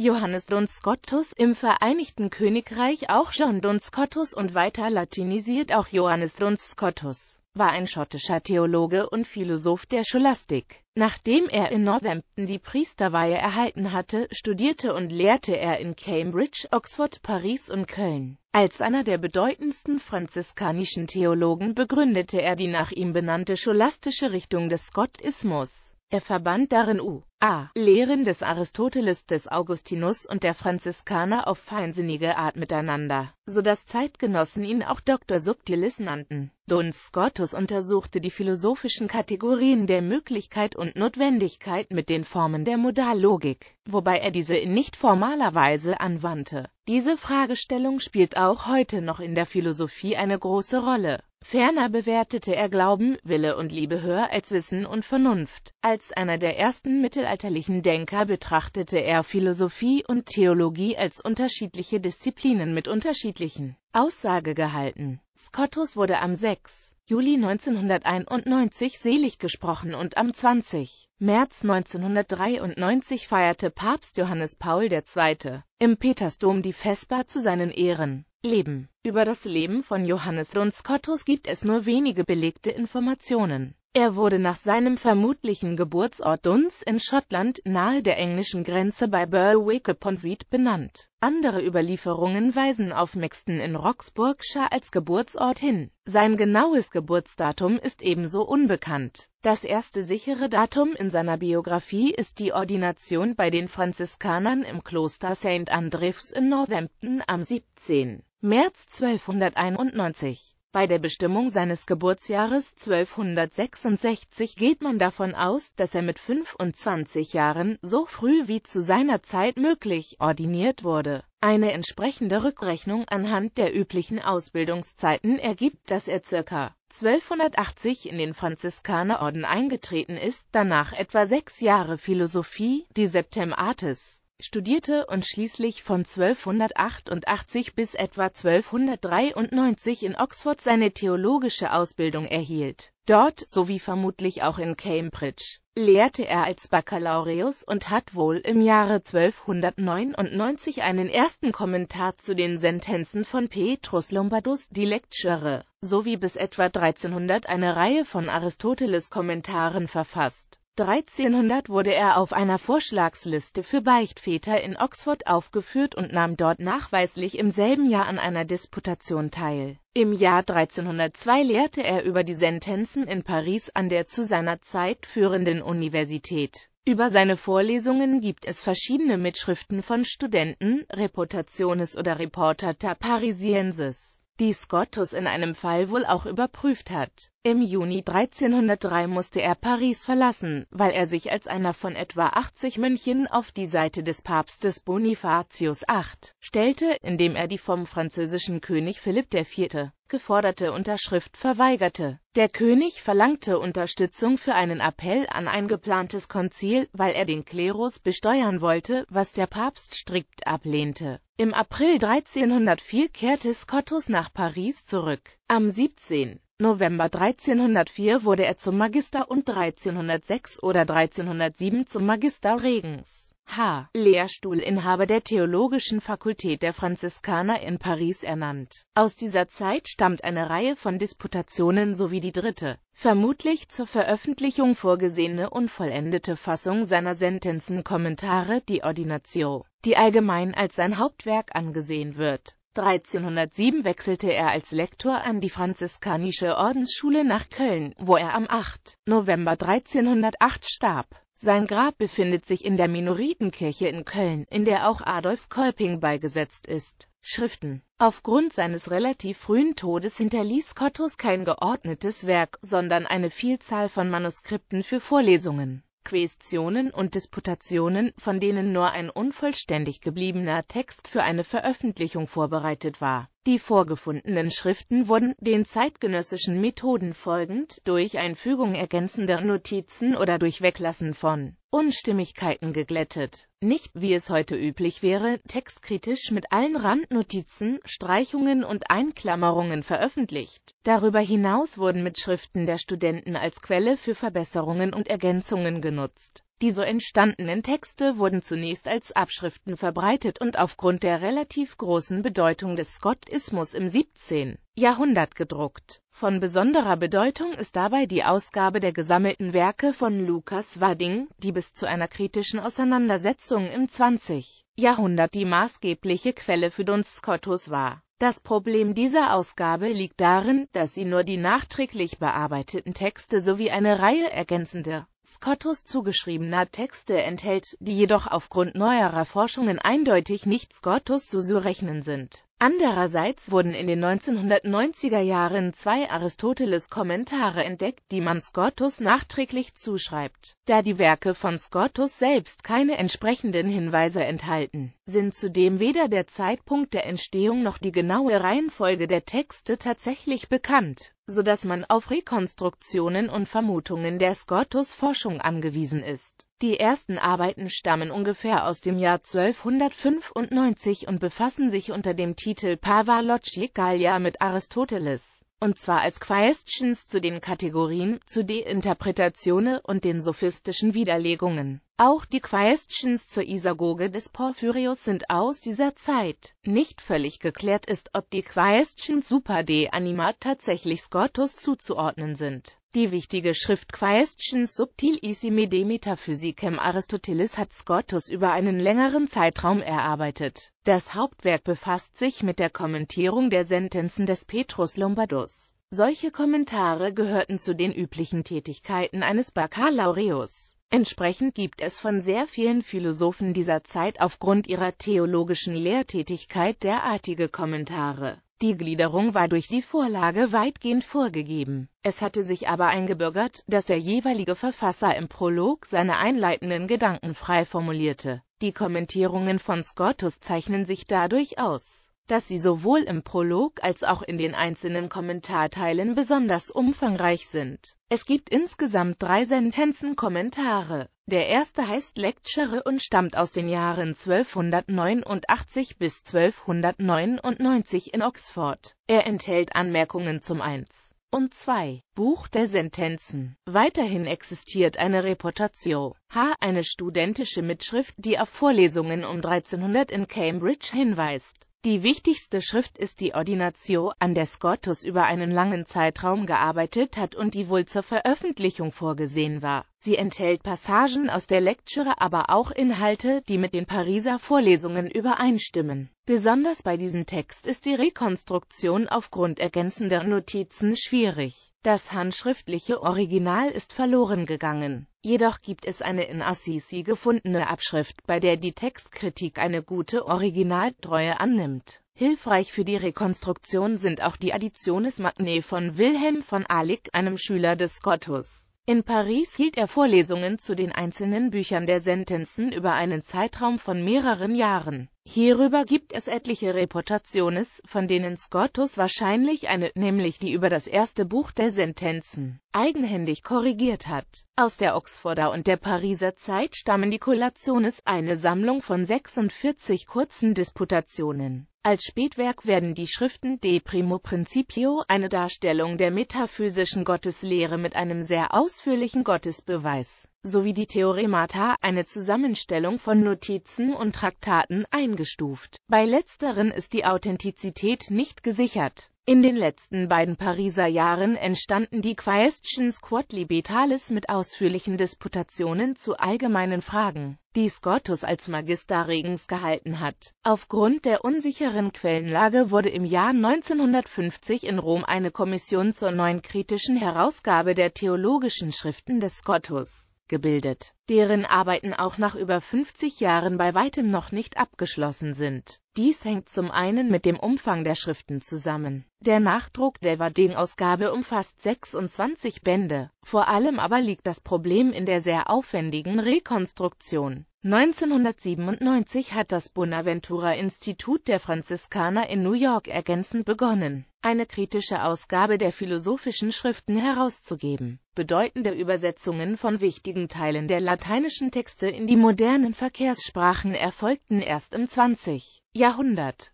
Johannes Duns Scotus, im Vereinigten Königreich auch John Duns Scotus und weiter latinisiert auch Johannes Duns Scotus, war ein schottischer Theologe und Philosoph der Scholastik. Nachdem er in Northampton die Priesterweihe erhalten hatte, studierte und lehrte er in Cambridge, Oxford, Paris und Köln. Als einer der bedeutendsten franziskanischen Theologen begründete er die nach ihm benannte scholastische Richtung des Scottismus. Er verband darin U.A. Lehren des Aristoteles, des Augustinus und der Franziskaner auf feinsinnige Art miteinander, so dass Zeitgenossen ihn auch Dr. Subtilis nannten. Duns Scotus untersuchte die philosophischen Kategorien der Möglichkeit und Notwendigkeit mit den Formen der Modallogik, wobei er diese in nicht formaler Weise anwandte. Diese Fragestellung spielt auch heute noch in der Philosophie eine große Rolle. Ferner bewertete er Glauben, Wille und Liebe höher als Wissen und Vernunft. Als einer der ersten mittelalterlichen Denker betrachtete er Philosophie und Theologie als unterschiedliche Disziplinen mit unterschiedlichen Aussagegehalten. Scottus wurde am 6. Juli 1991 selig gesprochen und am 20. März 1993 feierte Papst Johannes Paul II. im Petersdom die Vesper zu seinen Ehren. Leben Über das Leben von Johannes Luns Kottos gibt es nur wenige belegte Informationen. Er wurde nach seinem vermutlichen Geburtsort Duns in Schottland nahe der englischen Grenze bei Berwick upon Tweed benannt. Andere Überlieferungen weisen auf Mixton in Roxburghshire als Geburtsort hin. Sein genaues Geburtsdatum ist ebenso unbekannt. Das erste sichere Datum in seiner Biografie ist die Ordination bei den Franziskanern im Kloster St. Andrews in Northampton am 17. März 1291. Bei der Bestimmung seines Geburtsjahres 1266 geht man davon aus, dass er mit 25 Jahren, so früh wie zu seiner Zeit möglich, ordiniert wurde. Eine entsprechende Rückrechnung anhand der üblichen Ausbildungszeiten ergibt, dass er ca. 1280 in den Franziskanerorden eingetreten ist, danach etwa sechs Jahre Philosophie, die Septem Artis studierte und schließlich von 1288 bis etwa 1293 in Oxford seine theologische Ausbildung erhielt. Dort, sowie vermutlich auch in Cambridge, lehrte er als Baccalaureus und hat wohl im Jahre 1299 einen ersten Kommentar zu den Sentenzen von Petrus Lombardus die Lecture, sowie bis etwa 1300 eine Reihe von Aristoteles Kommentaren verfasst 1300 wurde er auf einer Vorschlagsliste für Beichtväter in Oxford aufgeführt und nahm dort nachweislich im selben Jahr an einer Disputation teil. Im Jahr 1302 lehrte er über die Sentenzen in Paris an der zu seiner Zeit führenden Universität. Über seine Vorlesungen gibt es verschiedene Mitschriften von Studenten, Reputationes oder Reporter Parisiensis die Scottus in einem Fall wohl auch überprüft hat. Im Juni 1303 musste er Paris verlassen, weil er sich als einer von etwa 80 Mönchen auf die Seite des Papstes Bonifatius VIII. stellte, indem er die vom französischen König Philipp IV geforderte Unterschrift verweigerte. Der König verlangte Unterstützung für einen Appell an ein geplantes Konzil, weil er den Klerus besteuern wollte, was der Papst strikt ablehnte. Im April 1304 kehrte Scottus nach Paris zurück. Am 17. November 1304 wurde er zum Magister und 1306 oder 1307 zum Magister Regens. H. Lehrstuhlinhaber der Theologischen Fakultät der Franziskaner in Paris ernannt. Aus dieser Zeit stammt eine Reihe von Disputationen sowie die dritte, vermutlich zur Veröffentlichung vorgesehene und vollendete Fassung seiner Sentenzen Commentare di Ordinatio, die allgemein als sein Hauptwerk angesehen wird 1307 wechselte er als Lektor an die franziskanische Ordensschule nach Köln, wo er am 8. November 1308 starb. Sein Grab befindet sich in der Minoritenkirche in Köln, in der auch Adolf Kolping beigesetzt ist. Schriften Aufgrund seines relativ frühen Todes hinterließ Cottos kein geordnetes Werk, sondern eine Vielzahl von Manuskripten für Vorlesungen. Quästionen und Disputationen, von denen nur ein unvollständig gebliebener Text für eine Veröffentlichung vorbereitet war die vorgefundenen Schriften wurden, den zeitgenössischen Methoden folgend, durch Einfügung ergänzender Notizen oder durch Weglassen von Unstimmigkeiten geglättet. Nicht, wie es heute üblich wäre, textkritisch mit allen Randnotizen, Streichungen und Einklammerungen veröffentlicht. Darüber hinaus wurden Mitschriften der Studenten als Quelle für Verbesserungen und Ergänzungen genutzt. Die so entstandenen Texte wurden zunächst als Abschriften verbreitet und aufgrund der relativ großen Bedeutung des Scottismus im 17. Jahrhundert gedruckt. Von besonderer Bedeutung ist dabei die Ausgabe der gesammelten Werke von Lukas Wadding, die bis zu einer kritischen Auseinandersetzung im 20. Jahrhundert die maßgebliche Quelle für Duns Scotus war. Das Problem dieser Ausgabe liegt darin, dass sie nur die nachträglich bearbeiteten Texte sowie eine Reihe ergänzender Scottus zugeschriebener Texte enthält, die jedoch aufgrund neuerer Forschungen eindeutig nicht Scotus zuzurechnen sind Andererseits wurden in den 1990er Jahren zwei Aristoteles-Kommentare entdeckt, die man Scotus nachträglich zuschreibt. Da die Werke von Scotus selbst keine entsprechenden Hinweise enthalten, sind zudem weder der Zeitpunkt der Entstehung noch die genaue Reihenfolge der Texte tatsächlich bekannt, so dass man auf Rekonstruktionen und Vermutungen der Scotus-Forschung angewiesen ist die ersten Arbeiten stammen ungefähr aus dem Jahr 1295 und befassen sich unter dem Titel Pava Gallia mit Aristoteles, und zwar als Questions zu den Kategorien, zu de Interpretatione und den sophistischen Widerlegungen auch die Questions zur Isagoge des Porphyrios sind aus dieser Zeit. Nicht völlig geklärt ist, ob die Questions super de anima tatsächlich Scottus zuzuordnen sind. Die wichtige Schrift Questions Isime de Metaphysicem Aristoteles hat Scottus über einen längeren Zeitraum erarbeitet. Das Hauptwerk befasst sich mit der Kommentierung der Sentenzen des Petrus Lombardus. Solche Kommentare gehörten zu den üblichen Tätigkeiten eines Baccalaureus. Entsprechend gibt es von sehr vielen Philosophen dieser Zeit aufgrund ihrer theologischen Lehrtätigkeit derartige Kommentare. Die Gliederung war durch die Vorlage weitgehend vorgegeben. Es hatte sich aber eingebürgert, dass der jeweilige Verfasser im Prolog seine einleitenden Gedanken frei formulierte. Die Kommentierungen von Scotus zeichnen sich dadurch aus dass sie sowohl im Prolog als auch in den einzelnen Kommentarteilen besonders umfangreich sind. Es gibt insgesamt drei Sentenzen Kommentare. Der erste heißt Lecture und stammt aus den Jahren 1289 bis 1299 in Oxford. Er enthält Anmerkungen zum 1 und 2. Buch der Sentenzen. Weiterhin existiert eine Reputatio H, eine studentische Mitschrift, die auf Vorlesungen um 1300 in Cambridge hinweist. Die wichtigste Schrift ist die Ordinatio, an der Scotus über einen langen Zeitraum gearbeitet hat und die wohl zur Veröffentlichung vorgesehen war. Sie enthält Passagen aus der Lektüre, aber auch Inhalte, die mit den Pariser Vorlesungen übereinstimmen. Besonders bei diesem Text ist die Rekonstruktion aufgrund ergänzender Notizen schwierig. Das handschriftliche Original ist verloren gegangen. Jedoch gibt es eine in Assisi gefundene Abschrift, bei der die Textkritik eine gute Originaltreue annimmt. Hilfreich für die Rekonstruktion sind auch die Additiones Magne von Wilhelm von Alick, einem Schüler des Gottes. In Paris hielt er Vorlesungen zu den einzelnen Büchern der Sentenzen über einen Zeitraum von mehreren Jahren Hierüber gibt es etliche Reportationes, von denen Scottus wahrscheinlich eine, nämlich die über das erste Buch der Sentenzen, eigenhändig korrigiert hat. Aus der Oxforder und der Pariser Zeit stammen die Collationes, eine Sammlung von 46 kurzen Disputationen. Als Spätwerk werden die Schriften De Primo Principio, eine Darstellung der metaphysischen Gotteslehre mit einem sehr ausführlichen Gottesbeweis sowie die Theoremata, eine Zusammenstellung von Notizen und Traktaten, eingestuft. Bei letzteren ist die Authentizität nicht gesichert. In den letzten beiden Pariser Jahren entstanden die Questions Quod mit ausführlichen Disputationen zu allgemeinen Fragen, die Scotus als Magister Regens gehalten hat. Aufgrund der unsicheren Quellenlage wurde im Jahr 1950 in Rom eine Kommission zur neuen kritischen Herausgabe der theologischen Schriften des Scotus gebildet, deren Arbeiten auch nach über 50 Jahren bei weitem noch nicht abgeschlossen sind. Dies hängt zum einen mit dem Umfang der Schriften zusammen. Der Nachdruck der Wading-Ausgabe umfasst 26 Bände, vor allem aber liegt das Problem in der sehr aufwendigen Rekonstruktion 1997 hat das Bonaventura-Institut der Franziskaner in New York ergänzend begonnen, eine kritische Ausgabe der philosophischen Schriften herauszugeben, bedeutende Übersetzungen von wichtigen Teilen der lateinischen Texte in die modernen Verkehrssprachen erfolgten erst im 20. Jahrhundert